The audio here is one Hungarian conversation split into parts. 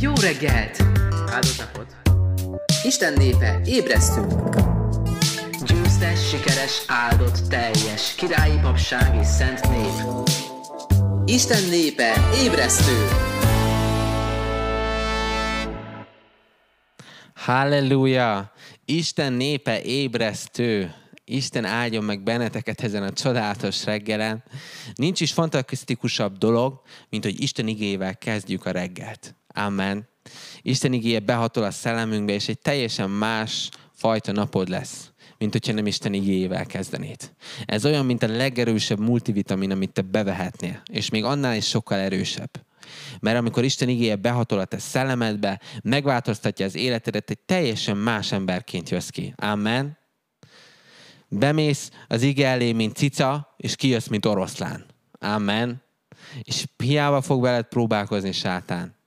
Jó reggelt! Áldott napot! Isten népe, ébresztünk! Győztes, sikeres, áldott, teljes, királyi papság és szent nép. Isten népe, ébresztő! Halleluja! Isten népe ébresztő! Isten áldjon meg benneteket ezen a csodálatos reggelen. Nincs is fantasztikusabb dolog, mint hogy Isten igével kezdjük a reggelt. Amen. Isten igéje behatol a szellemünkbe, és egy teljesen más fajta napod lesz mint hogyha nem Isten igéjével kezdenéd. Ez olyan, mint a legerősebb multivitamin, amit te bevehetnél, és még annál is sokkal erősebb. Mert amikor Isten igéje behatol a te szellemedbe, megváltoztatja az életedet, egy teljesen más emberként jössz ki. Amen. Bemész az ige elé, mint cica, és kijössz, mint oroszlán. Amen. És hiába fog veled próbálkozni sátán.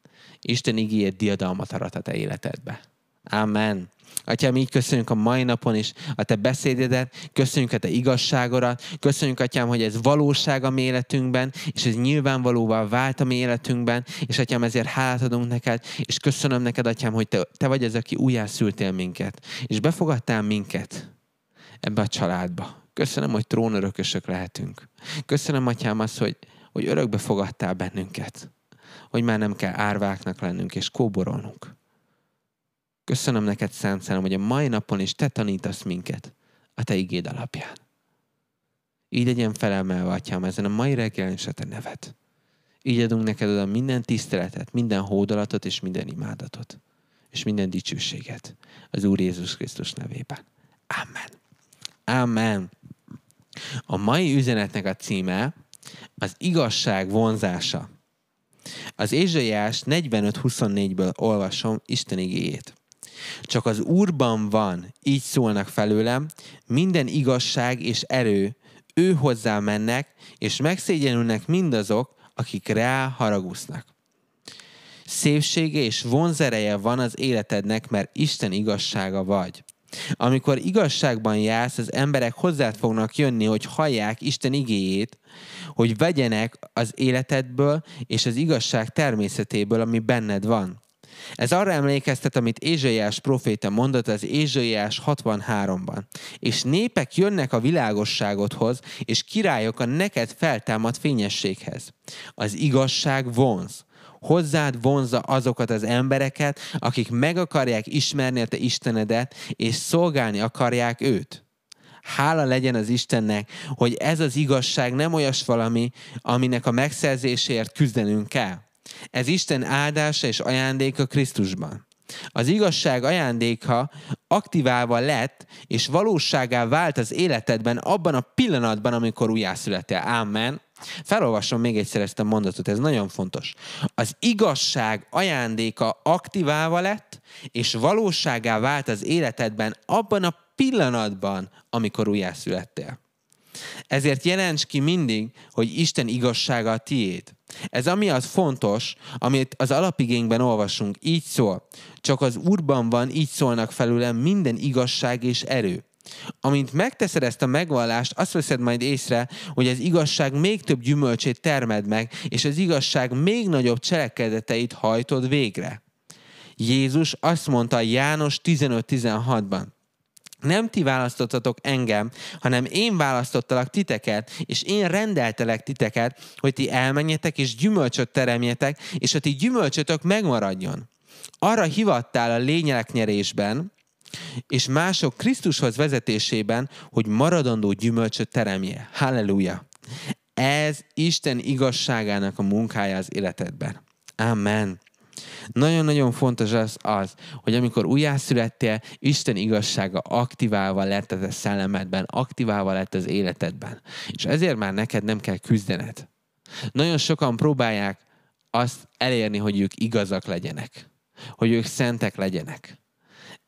Isten igéjét diadalmat arat a te életedbe. Amen. Atyám, így köszönjük a mai napon is a Te beszédedet, köszönjük a Te igazságodat, köszönjük, Atyám, hogy ez valóság a mi életünkben, és ez nyilvánvalóvá vált a mi életünkben, és Atyám, ezért hálát adunk neked, és köszönöm neked, Atyám, hogy Te, te vagy az, aki újjászültél minket, és befogadtál minket ebbe a családba. Köszönöm, hogy trónörökösök lehetünk. Köszönöm, Atyám, azt, hogy, hogy örökbe fogadtál bennünket hogy már nem kell árváknak lennünk és kóborolnunk. Köszönöm neked, Szent Szellem, hogy a mai napon is te tanítasz minket a te igéd alapján. Így legyen felemelve, Atyám, ezen a mai reggelen is a te nevet. Így adunk neked oda minden tiszteletet, minden hódolatot és minden imádatot, és minden dicsőséget az Úr Jézus Krisztus nevében. Amen. Amen. A mai üzenetnek a címe az igazság vonzása. Az Ézsaiás 45-24-ből olvasom Isten igéjét. Csak az Úrban van, így szólnak felőlem, minden igazság és erő, ő hozzá mennek, és megszégyenülnek mindazok, akik rá haragusznak. Szépsége és vonzereje van az életednek, mert Isten igazsága vagy. Amikor igazságban jársz, az emberek hozzá fognak jönni, hogy hallják Isten igéjét, hogy vegyenek az életedből és az igazság természetéből, ami benned van. Ez arra emlékeztet, amit Ézsaiás proféta mondott az Ézsaiás 63-ban. És népek jönnek a világosságodhoz, és királyok a neked feltámadt fényességhez. Az igazság vonz hozzád vonza azokat az embereket, akik meg akarják ismerni a te Istenedet, és szolgálni akarják őt. Hála legyen az Istennek, hogy ez az igazság nem olyas valami, aminek a megszerzéséért küzdenünk kell. Ez Isten áldása és ajándéka Krisztusban. Az igazság ajándéka aktiválva lett és valóságá vált az életedben abban a pillanatban, amikor újjászületél. Amen. Felolvasom még egyszer ezt a mondatot, ez nagyon fontos. Az igazság ajándéka aktívával lett, és valóságá vált az életedben abban a pillanatban, amikor újjászülettél. Ezért jelents ki mindig, hogy Isten igazsága a tiéd. Ez amiatt fontos, amit az alapigényben olvasunk, így szól. Csak az Úrban van, így szólnak felőlem minden igazság és erő. Amint megteszed ezt a megvallást, azt veszed majd észre, hogy az igazság még több gyümölcsét termed meg, és az igazság még nagyobb cselekedeteit hajtod végre. Jézus azt mondta János 1516 ban nem ti választottatok engem, hanem én választottalak titeket, és én rendeltelek titeket, hogy ti elmenjetek és gyümölcsöt teremjetek, és a ti gyümölcsötök megmaradjon. Arra hivattál a lényeleknyerésben, és mások Krisztushoz vezetésében, hogy maradandó gyümölcsöt teremje. Halleluja! Ez Isten igazságának a munkája az életedben. Amen. Nagyon-nagyon fontos az, az, hogy amikor újjászülettél, Isten igazsága aktiválva lett az a szellemedben, aktiválva lett az életedben. És ezért már neked nem kell küzdened. Nagyon sokan próbálják azt elérni, hogy ők igazak legyenek, hogy ők szentek legyenek.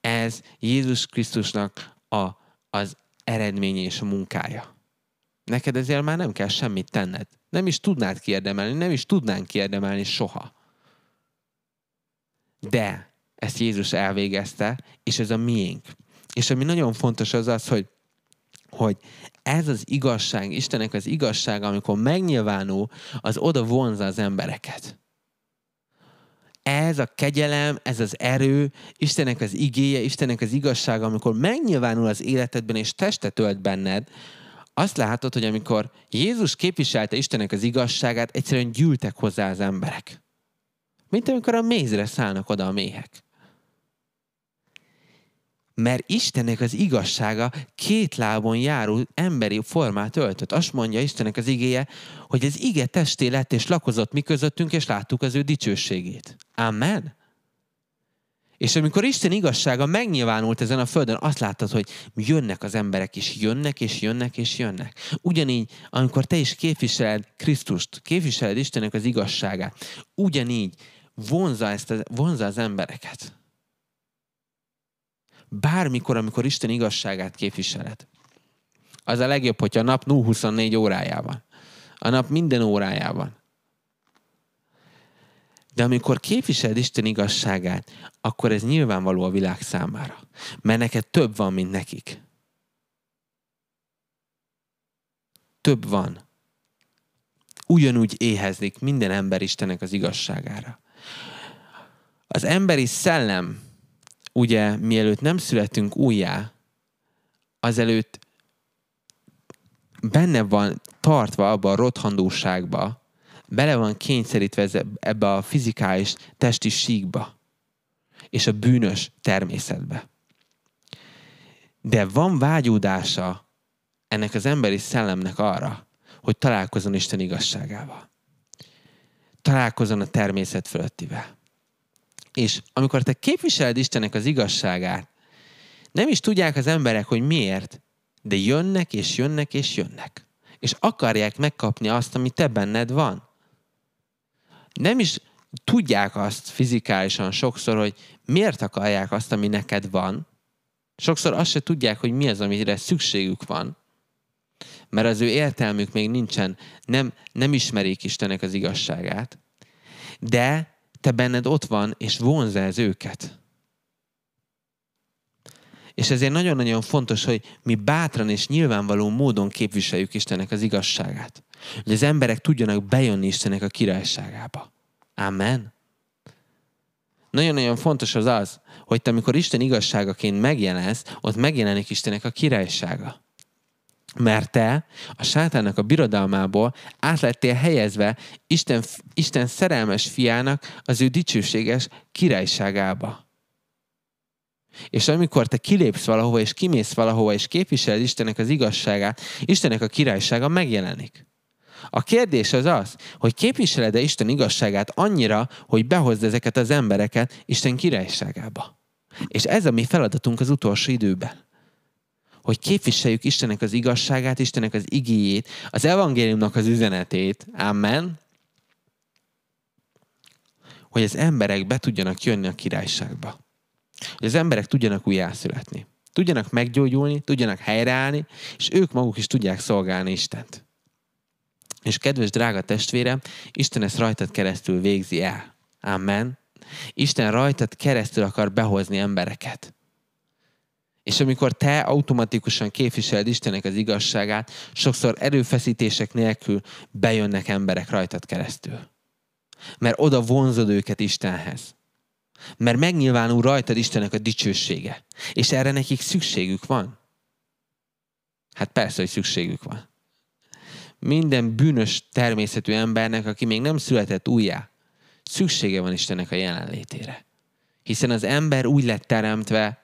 Ez Jézus Krisztusnak a, az eredménye és a munkája. Neked ezért már nem kell semmit tenned. Nem is tudnád kiérdemelni, nem is tudnánk kiérdemelni soha. De ezt Jézus elvégezte, és ez a miénk. És ami nagyon fontos az az, hogy, hogy ez az igazság, Istenek az igazság, amikor megnyilvánul, az oda vonza az embereket ez a kegyelem, ez az erő, Istennek az igéje, Istennek az igazsága, amikor megnyilvánul az életedben és testet ölt benned, azt látod, hogy amikor Jézus képviselte Istennek az igazságát, egyszerűen gyűltek hozzá az emberek. Mint amikor a mézre szállnak oda a méhek mert Istennek az igazsága két lábon járó emberi formát öltött. Azt mondja Istennek az igéje, hogy az ige testé lett és lakozott mi közöttünk, és láttuk az ő dicsőségét. Amen. És amikor Isten igazsága megnyilvánult ezen a földön, azt láttad, hogy jönnek az emberek, és jönnek, és jönnek, és jönnek. Ugyanígy, amikor te is képviseled Krisztust, képviseled Istennek az igazságát, ugyanígy vonza, ezt, vonza az embereket bármikor, amikor Isten igazságát képviseled. Az a legjobb, hogyha a nap 24 órájában. A nap minden órájában. De amikor képviseled Isten igazságát, akkor ez nyilvánvaló a világ számára. Mert neked több van, mint nekik. Több van. Ugyanúgy éheznik minden ember Istenek az igazságára. Az emberi szellem ugye mielőtt nem születünk újjá, azelőtt benne van tartva abba a rothandóságba, bele van kényszerítve ebbe a fizikális testi síkba és a bűnös természetbe. De van vágyódása ennek az emberi szellemnek arra, hogy találkozon Isten igazságával. Találkozon a természet fölöttivel. És amikor te képviseled Istennek az igazságát, nem is tudják az emberek, hogy miért, de jönnek és jönnek és jönnek. És akarják megkapni azt, ami te benned van. Nem is tudják azt fizikálisan sokszor, hogy miért akarják azt, ami neked van. Sokszor azt se tudják, hogy mi az, amire szükségük van. Mert az ő értelmük még nincsen, nem, nem ismerik Istenek az igazságát. De te benned ott van, és vonz ez őket. És ezért nagyon-nagyon fontos, hogy mi bátran és nyilvánvaló módon képviseljük Istennek az igazságát. Hogy az emberek tudjanak bejönni Istennek a királyságába. Amen. Nagyon-nagyon fontos az az, hogy te, amikor Isten igazságaként megjelensz, ott megjelenik Istennek a királysága mert te a sátának a birodalmából átlettél helyezve Isten, Isten szerelmes fiának az ő dicsőséges királyságába. És amikor te kilépsz valahova, és kimész valahova, és képviseled Istennek az igazságát, Istennek a királysága megjelenik. A kérdés az az, hogy képviseled-e Isten igazságát annyira, hogy behozd ezeket az embereket Isten királyságába. És ez a mi feladatunk az utolsó időben hogy képviseljük Istennek az igazságát, Istennek az igéjét, az evangéliumnak az üzenetét. Amen. Hogy az emberek be tudjanak jönni a királyságba. Hogy az emberek tudjanak újjászületni. Tudjanak meggyógyulni, tudjanak helyreállni, és ők maguk is tudják szolgálni Istent. És kedves drága testvérem, Isten ezt rajtad keresztül végzi el. Amen. Isten rajtad keresztül akar behozni embereket. És amikor te automatikusan képviseled Istennek az igazságát, sokszor erőfeszítések nélkül bejönnek emberek rajtad keresztül. Mert oda vonzod őket Istenhez. Mert megnyilvánul rajtad Istennek a dicsősége. És erre nekik szükségük van. Hát persze, hogy szükségük van. Minden bűnös természetű embernek, aki még nem született újjá, szüksége van Istennek a jelenlétére. Hiszen az ember úgy lett teremtve,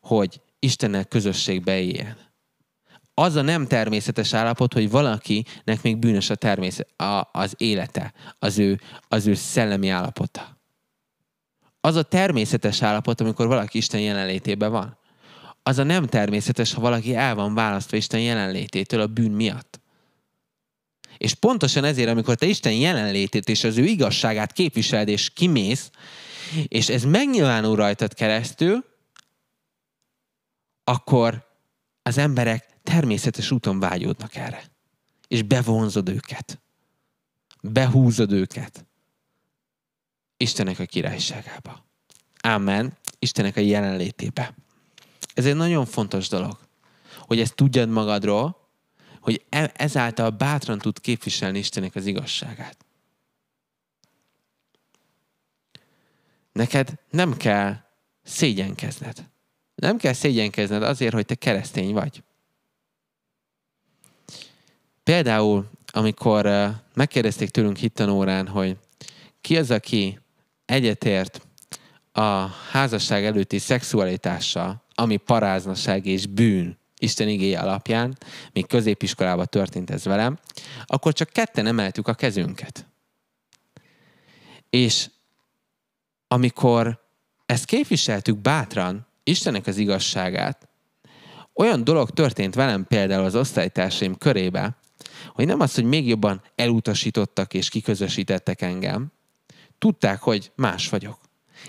hogy Istennel közösségbe éljen. Az a nem természetes állapot, hogy valakinek még bűnös a természet, a, az élete, az ő, az ő szellemi állapota. Az a természetes állapot, amikor valaki Isten jelenlétében van. Az a nem természetes, ha valaki el van választva Isten jelenlététől a bűn miatt. És pontosan ezért, amikor te Isten jelenlétét és az ő igazságát képviseled és kimész, és ez megnyilvánul rajtad keresztül, akkor az emberek természetes úton vágyódnak erre. És bevonzod őket. Behúzod őket. Istenek a királyságába. Amen. Istenek a jelenlétébe. Ez egy nagyon fontos dolog, hogy ezt tudjad magadról, hogy e- ezáltal bátran tud képviselni Istenek az igazságát. Neked nem kell szégyenkezned. Nem kell szégyenkezned azért, hogy te keresztény vagy. Például, amikor eh, megkérdezték tőlünk hittanórán, hogy ki az, aki egyetért a házasság előtti szexualitással, ami paráznaság és bűn Isten igéje alapján, még középiskolában történt ez velem, akkor csak ketten emeltük a kezünket. És amikor ezt képviseltük bátran, Istennek az igazságát. Olyan dolog történt velem például az osztálytársaim körébe, hogy nem az, hogy még jobban elutasítottak és kiközösítettek engem, tudták, hogy más vagyok.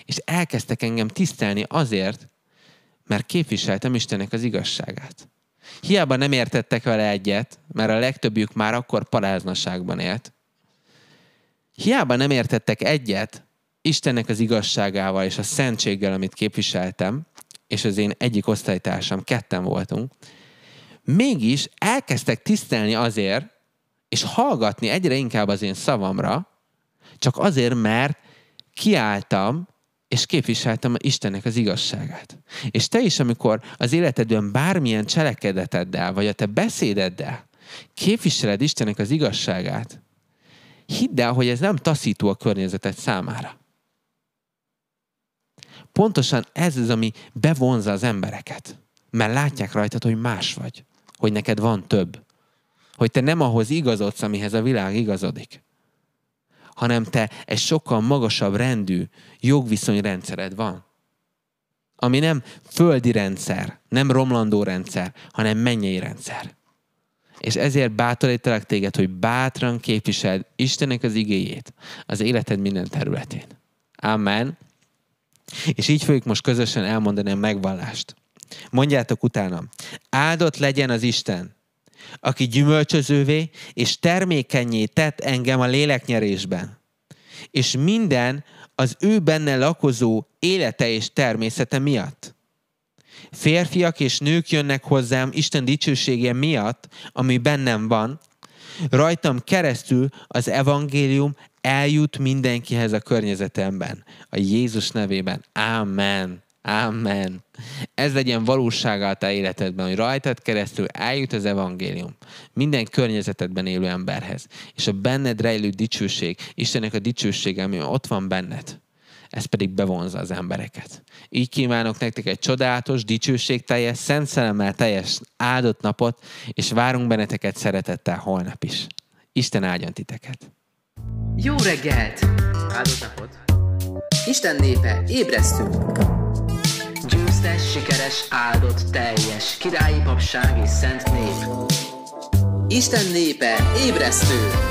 És elkezdtek engem tisztelni azért, mert képviseltem Istennek az igazságát. Hiába nem értettek vele egyet, mert a legtöbbjük már akkor paráznaságban élt. Hiába nem értettek egyet Istennek az igazságával és a szentséggel, amit képviseltem, és az én egyik osztálytársam, ketten voltunk, mégis elkezdtek tisztelni azért, és hallgatni egyre inkább az én szavamra, csak azért, mert kiálltam, és képviseltem Istennek az igazságát. És te is, amikor az életedben bármilyen cselekedeteddel, vagy a te beszédeddel képviseled Istennek az igazságát, hidd el, hogy ez nem taszító a környezeted számára pontosan ez az, ami bevonza az embereket. Mert látják rajtad, hogy más vagy. Hogy neked van több. Hogy te nem ahhoz igazodsz, amihez a világ igazodik. Hanem te egy sokkal magasabb rendű jogviszonyrendszered van. Ami nem földi rendszer, nem romlandó rendszer, hanem mennyei rendszer. És ezért bátorítalak téged, hogy bátran képviseld Istenek az igéjét az életed minden területén. Amen. És így fogjuk most közösen elmondani a megvallást. Mondjátok utána. Áldott legyen az Isten, aki gyümölcsözővé és termékenyé tett engem a léleknyerésben. És minden az ő benne lakozó élete és természete miatt. Férfiak és nők jönnek hozzám Isten dicsősége miatt, ami bennem van, Rajtam keresztül az evangélium eljut mindenkihez a környezetemben. A Jézus nevében. Amen. Amen. Ez legyen valóság a te életedben, hogy rajtad keresztül eljut az evangélium minden környezetedben élő emberhez. És a benned rejlő dicsőség, Istennek a dicsősége, ami ott van benned ez pedig bevonza az embereket. Így kívánok nektek egy csodálatos, dicsőségteljes, szent szellemmel teljes áldott napot, és várunk benneteket szeretettel holnap is. Isten áldjon titeket! Jó reggelt! Áldott napot! Isten népe, ébresztünk! Győztes, sikeres, áldott, teljes, királyi papság és szent nép. Isten népe, ébresztő!